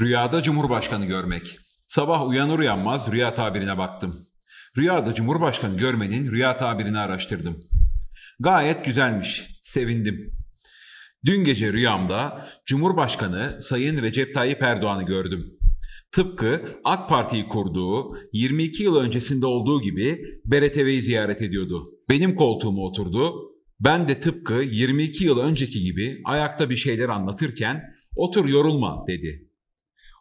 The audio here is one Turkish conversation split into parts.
Rüyada Cumhurbaşkanı görmek. Sabah uyanır uyanmaz rüya tabirine baktım. Rüyada Cumhurbaşkanı görmenin rüya tabirini araştırdım. Gayet güzelmiş, sevindim. Dün gece rüyamda Cumhurbaşkanı Sayın Recep Tayyip Erdoğan'ı gördüm. Tıpkı AK Parti'yi kurduğu 22 yıl öncesinde olduğu gibi Bereteve'yi ziyaret ediyordu. Benim koltuğuma oturdu. Ben de tıpkı 22 yıl önceki gibi ayakta bir şeyler anlatırken otur yorulma dedi.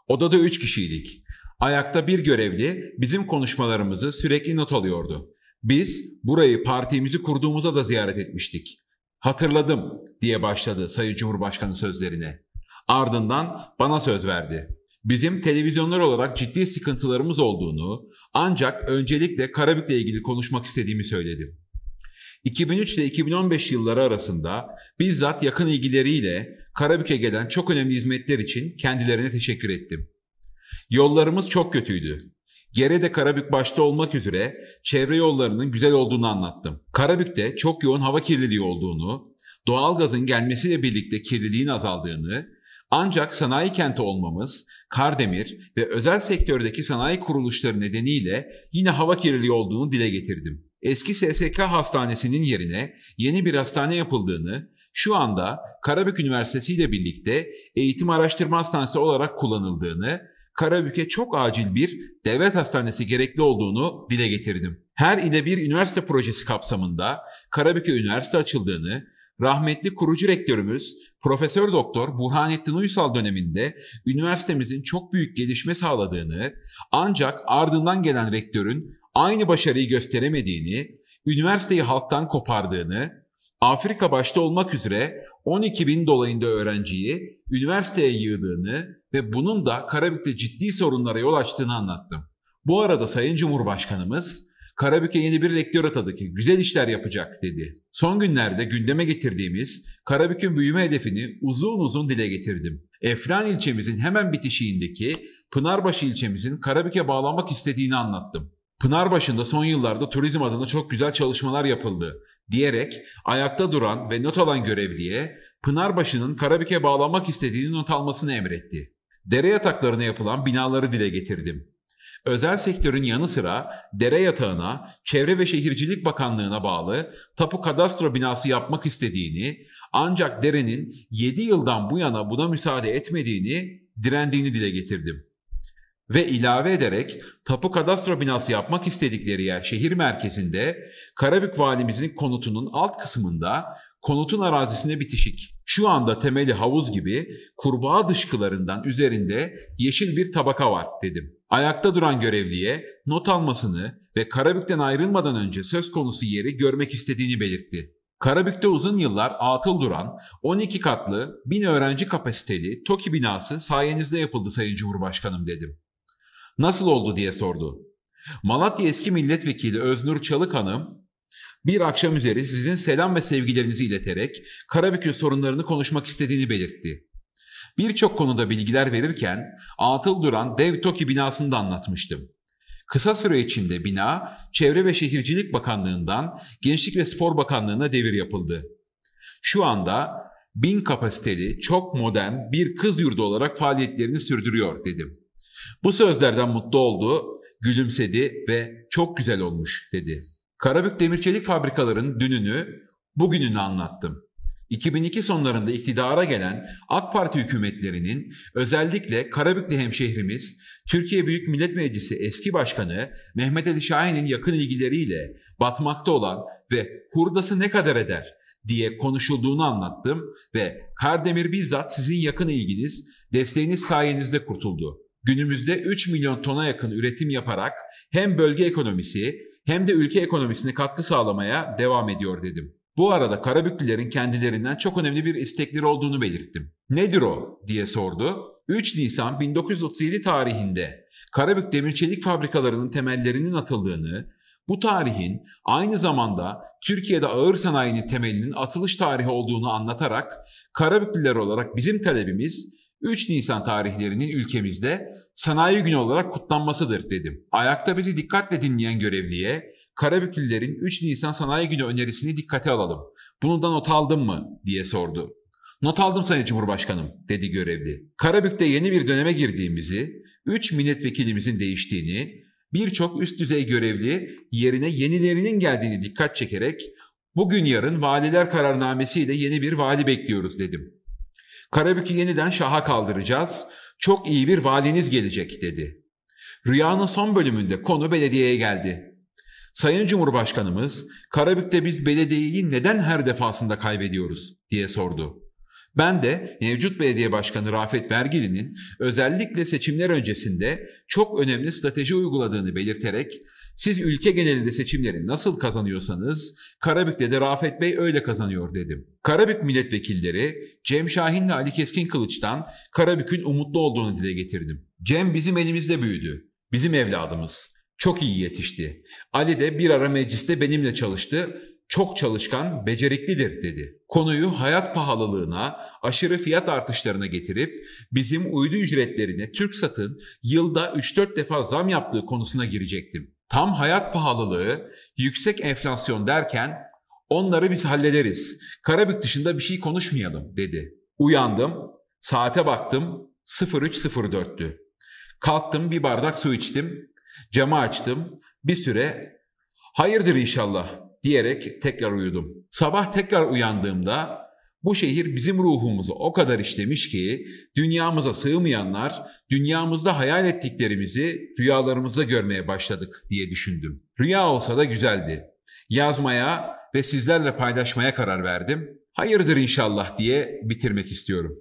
Odada üç kişiydik. Ayakta bir görevli bizim konuşmalarımızı sürekli not alıyordu. Biz burayı partimizi kurduğumuza da ziyaret etmiştik. Hatırladım diye başladı Sayın Cumhurbaşkanı sözlerine. Ardından bana söz verdi. Bizim televizyonlar olarak ciddi sıkıntılarımız olduğunu ancak öncelikle Karabük'le ilgili konuşmak istediğimi söyledim. 2003 ile 2015 yılları arasında bizzat yakın ilgileriyle Karabük'e gelen çok önemli hizmetler için kendilerine teşekkür ettim. Yollarımız çok kötüydü. Gerede Karabük başta olmak üzere çevre yollarının güzel olduğunu anlattım. Karabük'te çok yoğun hava kirliliği olduğunu, doğalgazın gelmesiyle birlikte kirliliğin azaldığını, ancak sanayi kenti olmamız, Kardemir ve özel sektördeki sanayi kuruluşları nedeniyle yine hava kirliliği olduğunu dile getirdim. Eski SSK hastanesinin yerine yeni bir hastane yapıldığını şu anda Karabük Üniversitesi ile birlikte eğitim araştırma hastanesi olarak kullanıldığını, Karabük'e çok acil bir devlet hastanesi gerekli olduğunu dile getirdim. Her ile bir üniversite projesi kapsamında Karabük'e üniversite açıldığını, rahmetli kurucu rektörümüz Profesör Doktor Burhanettin Uysal döneminde üniversitemizin çok büyük gelişme sağladığını, ancak ardından gelen rektörün aynı başarıyı gösteremediğini, üniversiteyi halktan kopardığını, Afrika başta olmak üzere 12 bin dolayında öğrenciyi üniversiteye yığdığını ve bunun da Karabük'te ciddi sorunlara yol açtığını anlattım. Bu arada Sayın Cumhurbaşkanımız Karabük'e yeni bir rektör atadı ki güzel işler yapacak dedi. Son günlerde gündeme getirdiğimiz Karabük'ün büyüme hedefini uzun uzun dile getirdim. Efran ilçemizin hemen bitişiğindeki Pınarbaşı ilçemizin Karabük'e bağlanmak istediğini anlattım. Pınarbaşı'nda son yıllarda turizm adına çok güzel çalışmalar yapıldı diyerek ayakta duran ve not alan görevliye Pınarbaşı'nın Karabük'e bağlamak istediğini not almasını emretti. Dere yataklarına yapılan binaları dile getirdim. Özel sektörün yanı sıra dere yatağına Çevre ve Şehircilik Bakanlığı'na bağlı tapu kadastro binası yapmak istediğini ancak derenin 7 yıldan bu yana buna müsaade etmediğini direndiğini dile getirdim ve ilave ederek tapu kadastro binası yapmak istedikleri yer şehir merkezinde Karabük valimizin konutunun alt kısmında konutun arazisine bitişik. Şu anda temeli havuz gibi kurbağa dışkılarından üzerinde yeşil bir tabaka var dedim. Ayakta duran görevliye not almasını ve Karabük'ten ayrılmadan önce söz konusu yeri görmek istediğini belirtti. Karabük'te uzun yıllar atıl duran 12 katlı 1000 öğrenci kapasiteli TOKİ binası sayenizde yapıldı Sayın Cumhurbaşkanım dedim. Nasıl oldu diye sordu. Malatya eski milletvekili Öznur Çalık Hanım bir akşam üzeri sizin selam ve sevgilerinizi ileterek Karabük'ün sorunlarını konuşmak istediğini belirtti. Birçok konuda bilgiler verirken atıl duran dev TOKİ binasını da anlatmıştım. Kısa süre içinde bina Çevre ve Şehircilik Bakanlığı'ndan Gençlik ve Spor Bakanlığı'na devir yapıldı. Şu anda bin kapasiteli çok modern bir kız yurdu olarak faaliyetlerini sürdürüyor dedim. Bu sözlerden mutlu oldu, gülümsedi ve çok güzel olmuş dedi. Karabük Demirçelik Fabrikaları'nın dününü, bugününü anlattım. 2002 sonlarında iktidara gelen AK Parti hükümetlerinin özellikle Karabüklü hemşehrimiz Türkiye Büyük Millet Meclisi eski başkanı Mehmet Ali Şahin'in yakın ilgileriyle batmakta olan ve hurdası ne kadar eder diye konuşulduğunu anlattım ve Kardemir bizzat sizin yakın ilginiz, desteğiniz sayenizde kurtuldu günümüzde 3 milyon tona yakın üretim yaparak hem bölge ekonomisi hem de ülke ekonomisine katkı sağlamaya devam ediyor dedim. Bu arada Karabüklülerin kendilerinden çok önemli bir istekleri olduğunu belirttim. Nedir o diye sordu. 3 Nisan 1937 tarihinde Karabük Demir Çelik fabrikalarının temellerinin atıldığını, bu tarihin aynı zamanda Türkiye'de ağır sanayinin temelinin atılış tarihi olduğunu anlatarak Karabüklüler olarak bizim talebimiz 3 Nisan tarihlerinin ülkemizde sanayi günü olarak kutlanmasıdır dedim. Ayakta bizi dikkatle dinleyen görevliye Karabüklülerin 3 Nisan sanayi günü önerisini dikkate alalım. Bunu da not aldın mı diye sordu. Not aldım Sayın Cumhurbaşkanım dedi görevli. Karabük'te yeni bir döneme girdiğimizi, 3 milletvekilimizin değiştiğini, birçok üst düzey görevli yerine yenilerinin geldiğini dikkat çekerek bugün yarın valiler kararnamesiyle yeni bir vali bekliyoruz dedim. Karabük'ü yeniden şaha kaldıracağız. Çok iyi bir valiniz gelecek dedi. Rüyanın son bölümünde konu belediyeye geldi. Sayın Cumhurbaşkanımız, Karabük'te biz belediyeyi neden her defasında kaybediyoruz diye sordu. Ben de mevcut belediye başkanı Rafet Vergili'nin özellikle seçimler öncesinde çok önemli strateji uyguladığını belirterek siz ülke genelinde seçimleri nasıl kazanıyorsanız Karabük'te de Rafet Bey öyle kazanıyor dedim. Karabük milletvekilleri Cem Şahin ve Ali Keskin Kılıç'tan Karabük'ün umutlu olduğunu dile getirdim. Cem bizim elimizde büyüdü. Bizim evladımız. Çok iyi yetişti. Ali de bir ara mecliste benimle çalıştı çok çalışkan, beceriklidir dedi. Konuyu hayat pahalılığına, aşırı fiyat artışlarına getirip bizim uydu ücretlerine TürkSat'ın yılda 3-4 defa zam yaptığı konusuna girecektim tam hayat pahalılığı, yüksek enflasyon derken onları biz hallederiz. Karabük dışında bir şey konuşmayalım dedi. Uyandım, saate baktım 03.04'tü. Kalktım bir bardak su içtim, camı açtım. Bir süre hayırdır inşallah diyerek tekrar uyudum. Sabah tekrar uyandığımda bu şehir bizim ruhumuzu o kadar işlemiş ki dünyamıza sığmayanlar dünyamızda hayal ettiklerimizi rüyalarımızda görmeye başladık diye düşündüm. Rüya olsa da güzeldi. Yazmaya ve sizlerle paylaşmaya karar verdim. Hayırdır inşallah diye bitirmek istiyorum.